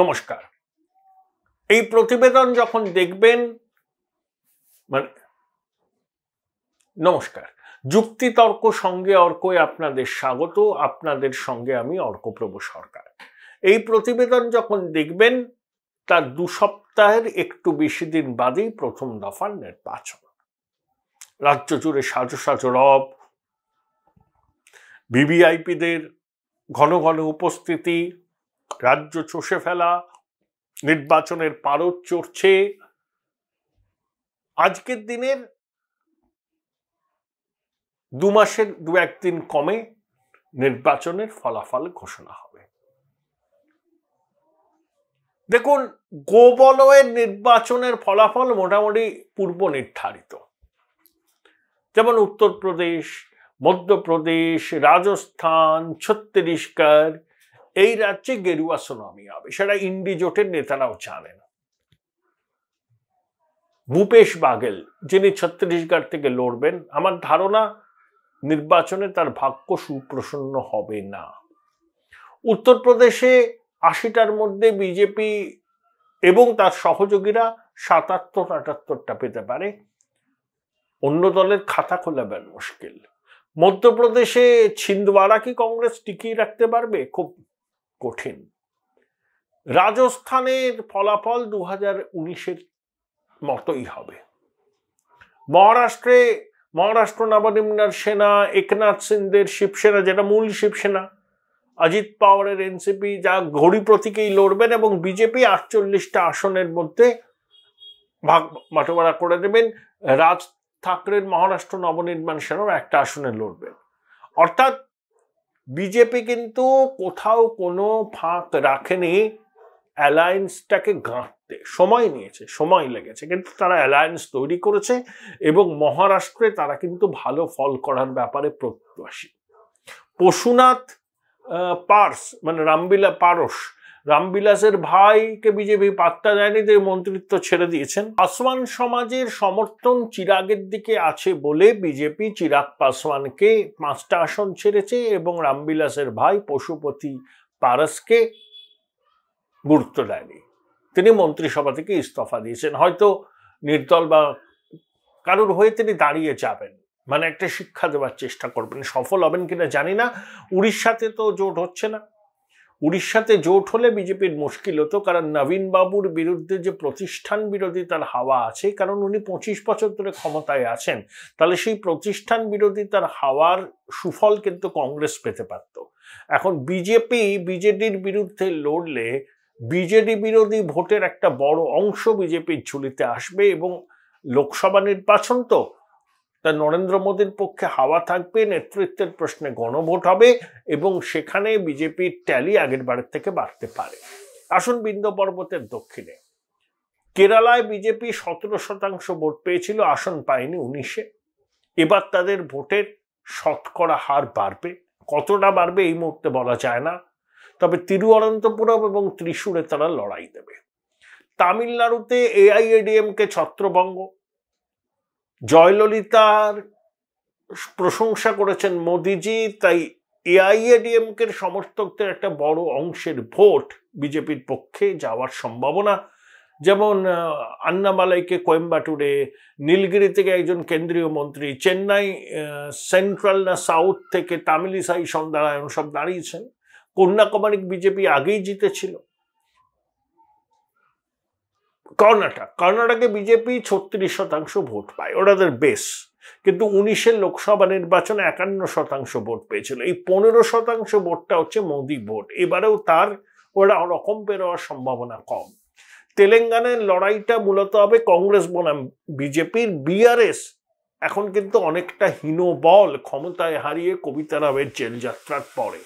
নমস্কার এই প্রতিবেদন যখন দেখবেন মানে নমস্কার যুক্তিতর্ক সঙ্গে অর্কয়ে আপনাদের স্বাগত আপনাদের সঙ্গে আমি অর্কপ্রভু সরকার এই প্রতিবেদন যখন দেখবেন তার দু সপ্তাহের একটু বেশি দিন বাদেই প্রথম দফার নির্বাচন রাজ্য জুড়ে সাজো সাজো রব ভিভিআইপিদের ঘন ঘন উপস্থিতি রাজ্য চষে ফেলা নির্বাচনের পারদ চড়ছে আজকের দিনের দু মাসের দু একদিন কমে নির্বাচনের ফলাফল ঘোষণা হবে দেখুন গোবলয়ের নির্বাচনের ফলাফল মোটামুটি পূর্ব নির্ধারিত যেমন উত্তরপ্রদেশ মধ্যপ্রদেশ রাজস্থান ছত্তিশগড় এই রাজ্যে গেরুয়া সুনামি হবে সেটা ইন্ডিজোটের নেতারাও জানে না ভূপেশ বাঘেল যিনি ছত্তিশগড় থেকে লড়বেন আমার ধারণা নির্বাচনে তার ভাগ্য সুপ্রসন্ন হবে না উত্তরপ্রদেশে আশিটার মধ্যে বিজেপি এবং তার সহযোগীরা সাতাত্তর আটাত্তরটা পেতে পারে অন্য দলের খাতা খোলাবেন মুশকিল মধ্যপ্রদেশে ছিন্দওয়ারা কি কংগ্রেস টিকিয়ে রাখতে পারবে খুব কঠিন রাজস্থানের ফলাফল দু হাজার উনিশের মতোই হবে মহারাষ্ট্রে মহারাষ্ট্র নবনিম্নার সেনা একনাথ সিন্ধের শিবসেনা যেটা মূল শিবসেনা অজিত পাওয়ারের এনসিপি যা ঘড়ি প্রতীকেই লড়বেন এবং বিজেপি আটচল্লিশটা আসনের মধ্যে ভাগ বাটোয়ারা করে দেবেন রাজ ঠাকরের মহারাষ্ট্র নবনির্মাণ সেনাও একটা আসনে লড়বেন অর্থাৎ বিজেপি কিন্তু কোথাও কোনো ফাঁক রাখেনি অ্যালায়েন্সটাকে গাঁটতে সময় নিয়েছে সময় লেগেছে কিন্তু তারা অ্যালায়েন্স তৈরি করেছে এবং মহারাষ্ট্রে তারা কিন্তু ভালো ফল করার ব্যাপারে প্রত্যাশী পশুনাথ পার্স মানে রামবিলা পারস রামবিলাসের ভাইকে বিজেপি পাত্তা দেয়নি তিনি মন্ত্রিত্ব ছেড়ে দিয়েছেন পাসওয়ান সমাজের সমর্থন চিরাগের দিকে আছে বলে বিজেপি চিরাগ পাসওয়ানকে পাঁচটা আসন ছেড়েছে এবং রামবিলাসের ভাই পশুপতি পারসকে গুরুত্ব দেয়নি তিনি মন্ত্রিসভা থেকে ইস্তফা দিয়েছেন হয়তো নির্দল বা কারোর হয়ে তিনি দাঁড়িয়ে যাবেন মানে একটা শিক্ষা দেওয়ার চেষ্টা করবেন সফল হবেন কিনা জানি না উড়িষ্যাতে তো জোট হচ্ছে না উড়িষ্যাতে জোট হলে বিজেপির মুশকিল হতো কারণ নবীন বাবুর বিরুদ্ধে যে প্রতিষ্ঠান বিরোধী তার হাওয়া আছে কারণ উনি পঁচিশ বছর ধরে ক্ষমতায় আছেন তাহলে সেই প্রতিষ্ঠান বিরোধী তার হাওয়ার সুফল কিন্তু কংগ্রেস পেতে পারত এখন বিজেপি বিজেডির বিরুদ্ধে লড়লে বিজেডি বিরোধী ভোটের একটা বড় অংশ বিজেপির ঝুলিতে আসবে এবং লোকসভা নির্বাচন তো তা নরেন্দ্র মোদীর পক্ষে হাওয়া থাকবে নেতৃত্বের প্রশ্নে গণভোট হবে এবং সেখানে বিজেপির ট্যালি আগের বারের থেকে বাড়তে পারে আসুন বিন্দ পর্বতের দক্ষিণে কেরালায় বিজেপি সতেরো শতাংশ ভোট পেয়েছিল আসন পায়নি উনিশে এবার তাদের ভোটের শতকরা হার বাড়বে কতটা বাড়বে এই মুহূর্তে বলা যায় না তবে তিরুঅনন্তপুরম এবং ত্রিশূরে তারা লড়াই দেবে তামিলনাড়ুতে এআইএডিএমকে ছত্রভঙ্গ জয়ললিতার প্রশংসা করেছেন মোদিজি তাই এআইএডিএমকে সমর্থকদের একটা বড় অংশের ভোট বিজেপির পক্ষে যাওয়ার সম্ভাবনা যেমন আন্নামালাইকে কোয়েম্বাটুরে নীলগিরি থেকে একজন কেন্দ্রীয় মন্ত্রী চেন্নাই সেন্ট্রাল না সাউথ থেকে তামিলিসাই সন্ধ্যায়ন সব দাঁড়িয়েছেন কন্যাকুমারী বিজেপি আগেই জিতেছিল কর্ণাটক কর্ণাটকে বিজেপি ছত্রিশ শতাংশ ভোট পায় ওনাদের বেস বেশ কিন্তু উনিশের লোকসভা নির্বাচনে একান্ন শতাংশ ভোট পেয়েছিল এই পনেরো শতাংশ ভোটটা হচ্ছে মোদি ভোট এবারেও তার ওরা রকম বেরোয়ার সম্ভাবনা কম তেলেঙ্গানার লড়াইটা মূলত হবে কংগ্রেস বনাম বিজেপির বিআরএস এখন কিন্তু অনেকটা হীন বল ক্ষমতায় হারিয়ে কবিতা রামের জেলযাত্রার পরে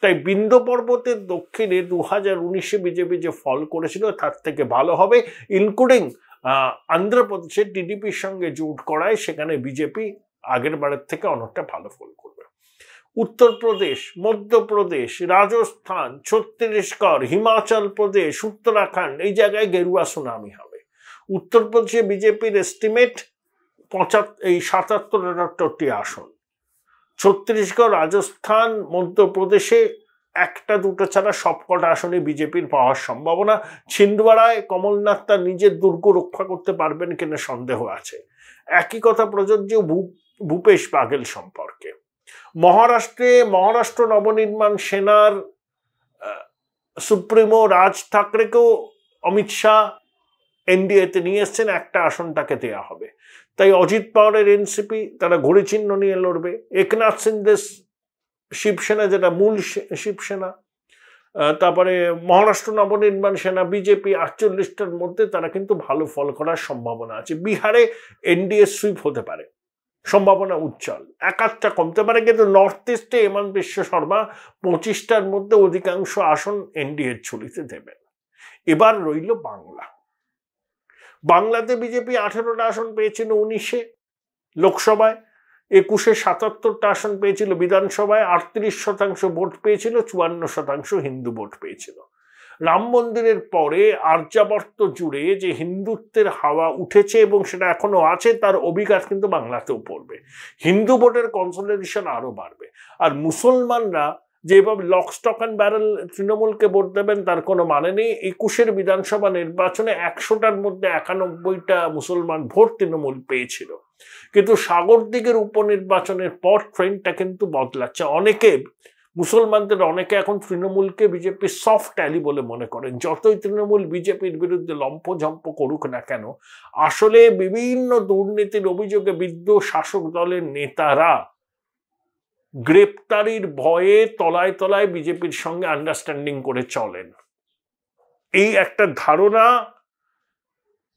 তাই বিন্দু পর্বতের দক্ষিণে দু হাজার উনিশে বিজেপি যে ফল করেছিল তার থেকে ভালো হবে ইনক্লুডিং আন্ধ্রপ্রদেশের টিডিপির সঙ্গে জোট করায় সেখানে বিজেপি আগের বারের থেকে অনেকটা ভালো ফল করবে উত্তরপ্রদেশ মধ্যপ্রদেশ রাজস্থান ছত্তিশগড় হিমাচল প্রদেশ উত্তরাখণ্ড এই জায়গায় গেরুয়া সুনামি হবে উত্তরপ্রদেশে বিজেপির এস্টিমেট পঁচাত্তর এই সাতাত্তর আসন ছত্তিশগড় রাজস্থান মধ্যপ্রদেশে একটা দুটো ছাড়া সবকটা আসনে বিজেপির পাওয়ার সম্ভাবনা ছিন্দওয়াড়ায় কমলনাথ তার নিজের দুর্গ রক্ষা করতে পারবেন কিনা সন্দেহ আছে একই কথা প্রযোজ্য ভূপেশ বাঘেল সম্পর্কে মহারাষ্ট্রে মহারাষ্ট্র নবনির্মাণ সেনার সুপ্রিমো রাজ ঠাকরেকেও অমিত শাহ এনডিএতে নিয়ে এসছেন একটা আসন তাকে দেওয়া হবে তাই অজিত পাওয়ারের এনসিপি তারা ঘড়ি চিহ্ন নিয়ে লড়বে একনাথ সিন্ধে শিবসেনা যেটা মূল শিবসেনা তারপরে মহারাষ্ট্র নবনির্মাণ সেনা বিজেপি আটচল্লিশটার মধ্যে তারা কিন্তু ভালো ফল করার সম্ভাবনা আছে বিহারে এনডিএ সুইপ হতে পারে সম্ভাবনা উজ্জ্বল এক আধটা কমতে পারে কিন্তু নর্থ ইস্টে এমন বিশ্ব শর্মা পঁচিশটার মধ্যে অধিকাংশ আসন এনডিএর ঝুলিতে দেবেন এবার রইল বাংলা বাংলাতে বিজেপি আঠেরোটা আসন পেয়েছিল উনিশে লোকসভায় একুশে সাতাত্তরটা আসন পেয়েছিল বিধানসভায় আটত্রিশ শতাংশ ভোট পেয়েছিল চুয়ান্ন শতাংশ হিন্দু ভোট পেয়েছিল রাম মন্দিরের পরে আর্যাবর্ত জুড়ে যে হিন্দুত্বের হাওয়া উঠেছে এবং সেটা এখনো আছে তার অভিকাশ কিন্তু বাংলাতেও পড়বে হিন্দু ভোটের কনসোলিডেশন আরও বাড়বে আর মুসলমানরা যেভাবে লক স্টক অ্যান্ড ব্যারেল তৃণমূলকে ভোট দেবেন তার কোনো মানে নেই একুশের বিধানসভা নির্বাচনে একশোটার মধ্যে একানব্বইটা মুসলমান ভোট তৃণমূল পেয়েছিল কিন্তু দিকের উপনির্বাচনের পর ট্রেন্ডটা কিন্তু বদলাচ্ছে অনেকে মুসলমানদের অনেকে এখন তৃণমূলকে বিজেপি সফট অ্যালি বলে মনে করেন যতই তৃণমূল বিজেপির বিরুদ্ধে লম্পঝম্প করুক না কেন আসলে বিভিন্ন দুর্নীতির অভিযোগে বিদ্য শাসক দলের নেতারা গ্রেপ্তারির ভয়ে তলায় তলায় বিজেপির সঙ্গে আন্ডারস্ট্যান্ডিং করে চলেন এই একটা ধারণা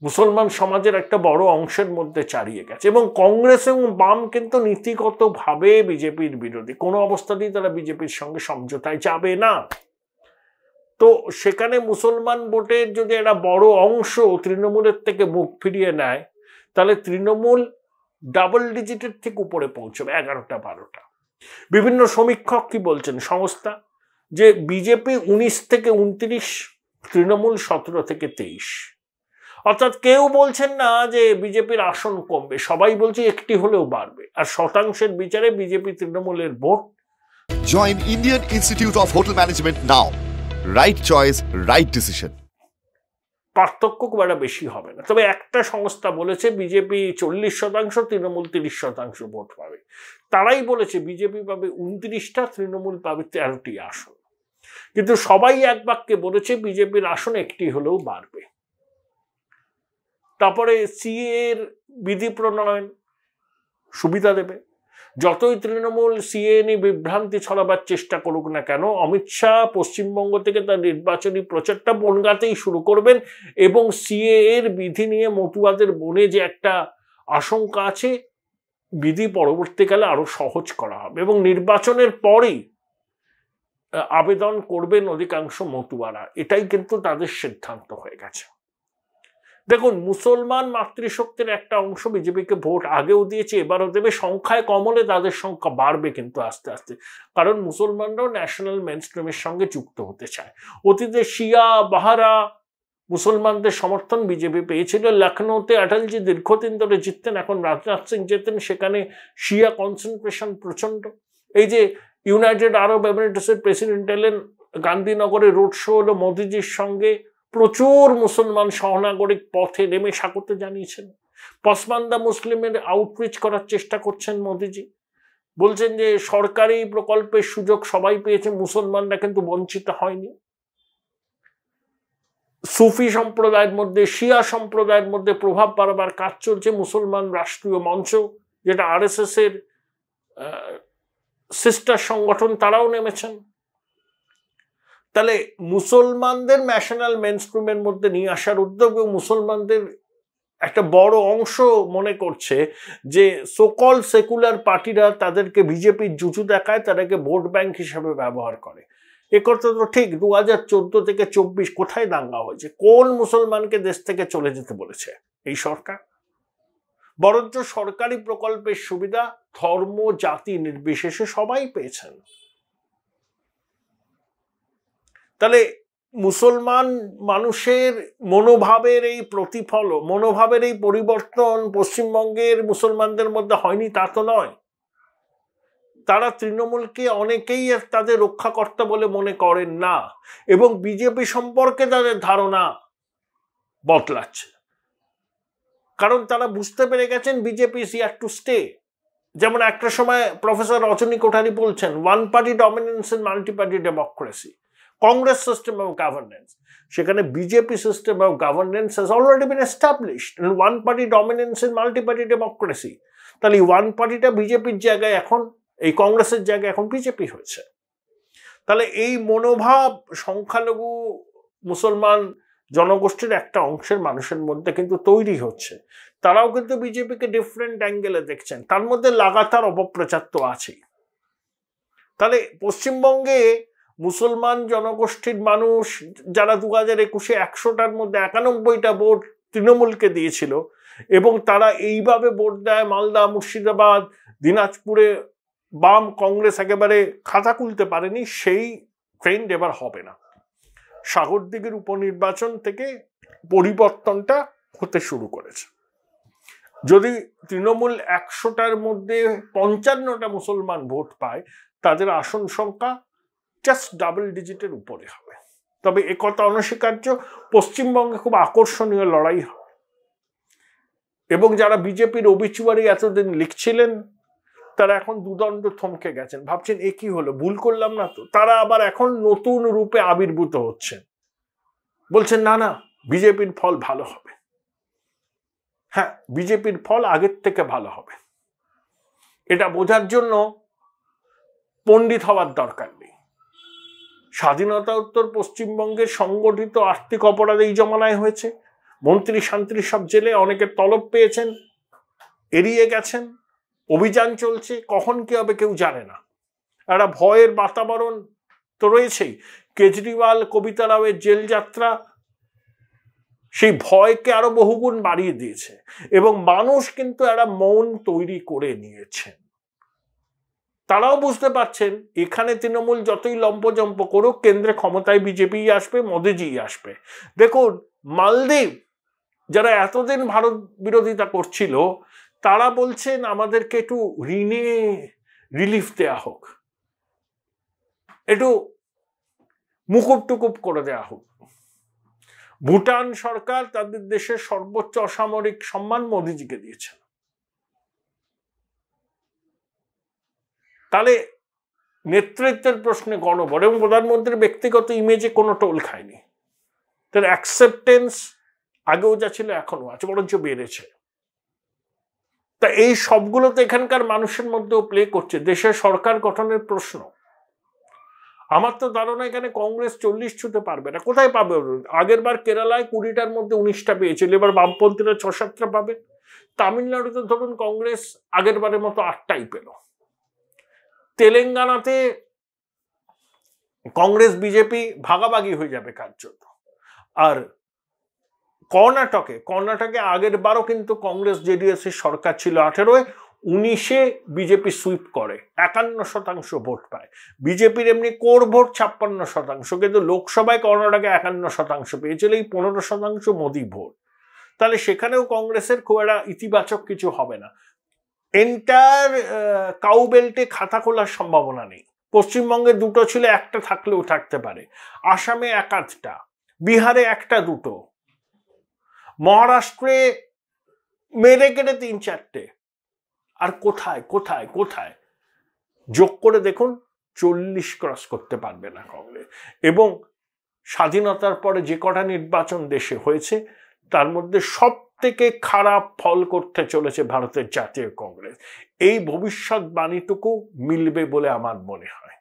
মুসলমান সমাজের একটা বড় অংশের মধ্যে চারিয়ে গেছে এবং কংগ্রেস এবং বাম কিন্তু নীতিগতভাবে বিজেপির বিরোধী কোনো অবস্থাতেই তারা বিজেপির সঙ্গে সমঝোতায় যাবে না তো সেখানে মুসলমান ভোটের যদি একটা বড় অংশ তৃণমূলের থেকে মুখ ফিরিয়ে নেয় তাহলে তৃণমূল ডাবল ডিজিটের থেকে উপরে পৌঁছবে এগারোটা বারোটা বিভিন্ন সমীক্ষক কি বলছেন সংস্থা যে বিজেপি উনিশ থেকে উনত্রিশ তৃণমূল সতেরো থেকে তেইশ অর্থাৎ কেউ বলছেন না যে বিজেপির আসন কমবে সবাই বলছে একটি হলেও বাড়বে আর শতাংশের বিচারে বিজেপি তৃণমূলের vote join Indian Institute of Hotel Management now right choice right decision পার্থক্য খুব একটা বেশি হবে না তবে একটা সংস্থা বলেছে বিজেপি চল্লিশ শতাংশ তৃণমূল তিরিশ শতাংশ ভোট পাবে তারাই বলেছে বিজেপি পাবে উনত্রিশটা তৃণমূল পাবে তেরোটি আসন কিন্তু সবাই এক বাক্যে বলেছে বিজেপির আসন একটি হলেও বাড়বে তারপরে সিএ এর বিধি প্রণয়ন সুবিধা দেবে যতই তৃণমূল সিএনই নিয়ে বিভ্রান্তি ছড়াবার চেষ্টা করুক না কেন অমিত শাহ পশ্চিমবঙ্গ থেকে তার নির্বাচনী প্রচারটা বনগাতেই শুরু করবেন এবং সিএ এর বিধি নিয়ে মতুয়াদের বনে যে একটা আশঙ্কা আছে বিধি পরবর্তীকালে আরও সহজ করা হবে এবং নির্বাচনের পরেই আবেদন করবেন অধিকাংশ মতুয়ারা এটাই কিন্তু তাদের সিদ্ধান্ত হয়ে গেছে দেখুন মুসলমান মাতৃশক্তির একটা অংশ বিজেপিকে ভোট আগেও দিয়েছে এবারও দেবে সংখ্যায় কমলে তাদের সংখ্যা বাড়বে কিন্তু আস্তে আস্তে কারণ মুসলমানরাও ন্যাশনাল মেন সঙ্গে যুক্ত হতে চায় অতীতে শিয়া বাহারা মুসলমানদের সমর্থন বিজেপি পেয়েছিল লখনৌতে অটলজি দীর্ঘদিন ধরে জিততেন এখন রাজনাথ সিং যেতেন সেখানে শিয়া কনসেন্ট্রেশন প্রচণ্ড এই যে ইউনাইটেড আরব এমিরেটসের প্রেসিডেন্ট এলেন গান্ধীনগরে রোড শো হলো মোদিজির সঙ্গে প্রচুর মুসলমান সহনাগরিক পথে নেমে স্বাগত জানিয়েছেন পসমান্দা মুসলিমের আউটরিচ করার চেষ্টা করছেন মোদিজি বলছেন যে সরকারি প্রকল্পের সুযোগ সবাই পেয়েছে মুসলমানরা কিন্তু বঞ্চিত হয়নি সুফি সম্প্রদায়ের মধ্যে শিয়া সম্প্রদায়ের মধ্যে প্রভাব বাড়াবার কাজ চলছে মুসলমান রাষ্ট্রীয় মঞ্চ যেটা আর এস এস এর সিস্টার সংগঠন তারাও নেমেছেন তাহলে মুসলমানদের ন্যাশনাল স্ট্রিমের মধ্যে নিয়ে আসার উদ্যোগ মুসলমানদের একটা বড় অংশ মনে করছে যে সোকল সেকুলার পার্টিরা তাদেরকে বিজেপির জুজু দেখায় তাদেরকে ভোট ব্যাংক হিসাবে ব্যবহার করে এ করতে তো ঠিক দু হাজার থেকে চব্বিশ কোথায় দাঙ্গা হয়েছে কোন মুসলমানকে দেশ থেকে চলে যেতে বলেছে এই সরকার বরঞ্চ সরকারি প্রকল্পের সুবিধা ধর্ম জাতি নির্বিশেষে সবাই পেয়েছেন তাহলে মুসলমান মানুষের মনোভাবের এই প্রতিফল মনোভাবের এই পরিবর্তন পশ্চিমবঙ্গের মুসলমানদের মধ্যে হয়নি তা তো নয় তারা তৃণমূলকে অনেকেই তাদের রক্ষাকর্তা বলে মনে করেন না এবং বিজেপি সম্পর্কে তাদের ধারণা বদলাচ্ছে কারণ তারা বুঝতে পেরে গেছেন BJP is here to stay যেমন একটা সময় প্রফেসর রচনী কোঠারি বলছেন one party dominance in multi party democracy Congress system of governance সেখানে BJP system of governance has already been established one party dominance in multi party democracy তাহলে one পার্টিটা বিজেপির জায়গায় এখন এই কংগ্রেসের জায়গায় এখন বিজেপি হয়েছে তাহলে এই মনোভাব সংখ্যালঘু মুসলমান জনগোষ্ঠীর একটা অংশের মানুষের মধ্যে কিন্তু তৈরি হচ্ছে তারাও কিন্তু বিজেপিকে ডিফারেন্ট অ্যাঙ্গেলে দেখছেন তার মধ্যে লাগাতার অপপ্রচার তো আছেই তাহলে পশ্চিমবঙ্গে মুসলমান জনগোষ্ঠীর মানুষ যারা দু হাজার একুশে একশোটার মধ্যে একানব্বইটা ভোট তৃণমূলকে দিয়েছিল এবং তারা এইভাবে ভোট দেয় মালদা মুর্শিদাবাদ দিনাজপুরে বাম কংগ্রেস একেবারে খাতা খুলতে পারেনি সেই ট্রেন্ড এবার হবে না সাগরদিঘির উপনির্বাচন থেকে পরিবর্তনটা হতে শুরু করেছে যদি তৃণমূল একশোটার মধ্যে পঞ্চান্নটা মুসলমান ভোট পায় তাদের আসন সংখ্যা জাস্ট ডাবল ডিজিটের উপরে হবে তবে একথা অনস্বীকার্য পশ্চিমবঙ্গে খুব আকর্ষণীয় লড়াই হবে এবং যারা বিজেপির অবিচুয়ারি এতদিন লিখছিলেন তারা এখন দুদণ্ড থমকে গেছেন ভাবছেন এ কি হলো ভুল করলাম না তো তারা আবার এখন নতুন রূপে আবির্ভূত হচ্ছেন বলছেন না না বিজেপির ফল ভালো হবে হ্যাঁ বিজেপির ফল আগের থেকে ভালো হবে এটা বোঝার জন্য পণ্ডিত হওয়ার দরকার নেই স্বাধীনতা উত্তর পশ্চিমবঙ্গের সংগঠিত আর্থিক অপরাধ এই জমানায় হয়েছে মন্ত্রী শান্তির সব জেলে অনেকে তলব পেয়েছেন এড়িয়ে গেছেন অভিযান চলছে কখন কি হবে কেউ জানে না একটা ভয়ের বাতাবরণ তো রয়েছেই কেজরিওয়াল কবিতা রাওয়ের জেল যাত্রা সেই ভয়কে আরো বহুগুণ বাড়িয়ে দিয়েছে এবং মানুষ কিন্তু একটা মন তৈরি করে নিয়েছেন তারাও বুঝতে পারছেন এখানে তৃণমূল যতই লম্পজম্প করুক কেন্দ্রে ক্ষমতায় বিজেপি আসবে মোদিজি আসবে দেখুন মালদ্বীপ যারা এতদিন ভারত বিরোধিতা করছিল তারা বলছেন আমাদেরকে একটু ঋণে রিলিফ দেয়া হোক একটু মুকুব টুকুব করে দেয়া হোক ভুটান সরকার তাদের দেশের সর্বোচ্চ অসামরিক সম্মান মোদিজিকে দিয়েছেন তাহলে নেতৃত্বের প্রশ্নে গণবর এবং প্রধানমন্ত্রীর ব্যক্তিগত ইমেজে কোনো টোল খায়নি তার অ্যাকসেপ্টেন্স আগেও যা ছিল এখনও আছে বরঞ্চ বেড়েছে তা এই সবগুলো তো এখানকার মানুষের মধ্যেও প্লে করছে দেশের সরকার গঠনের প্রশ্ন আমার তো ধারণা এখানে কংগ্রেস চল্লিশ ছুতে পারবে না কোথায় পাবে আগের বার কেরালায় কুড়িটার মধ্যে উনিশটা পেয়েছিল এবার বামপন্থীরা ছ সাতটা পাবে তামিলনাড়ুতে ধরুন কংগ্রেস আগের বারের মতো আটটাই পেল তেলেঙ্গানাতে কংগ্রেস বিজেপি ভাগাভাগি হয়ে যাবে কার্যত আর কর্ণাটকে কর্ণাটকে আগের বারও কিন্তু কংগ্রেস জেডিএসের সরকার ছিল আঠেরোয় উনিশে বিজেপি সুইপ করে একান্ন শতাংশ ভোট পায় বিজেপির এমনি কোর ভোট ছাপ্পান্ন শতাংশ কিন্তু লোকসভায় কর্ণাটকে একান্ন শতাংশ পেয়েছিল এই পনেরো শতাংশ মোদি ভোট তাহলে সেখানেও কংগ্রেসের খুব একটা ইতিবাচক কিছু হবে না এন্টার কাউবেল্টে খাতা খোলার সম্ভাবনা নেই পশ্চিমবঙ্গে দুটো ছিল একটা থাকলেও থাকতে পারে আসামে একাধটা বিহারে একটা দুটো মহারাষ্ট্রে মেরে কেটে তিন চারটে আর কোথায় কোথায় কোথায় যোগ করে দেখুন চল্লিশ ক্রস করতে পারবে না কংগ্রেস এবং স্বাধীনতার পরে যে কটা নির্বাচন দেশে হয়েছে তার মধ্যে সব থেকে খারাপ ফল করতে চলেছে ভারতের জাতীয় কংগ্রেস এই বাণীটুকু মিলবে বলে আমার মনে হয়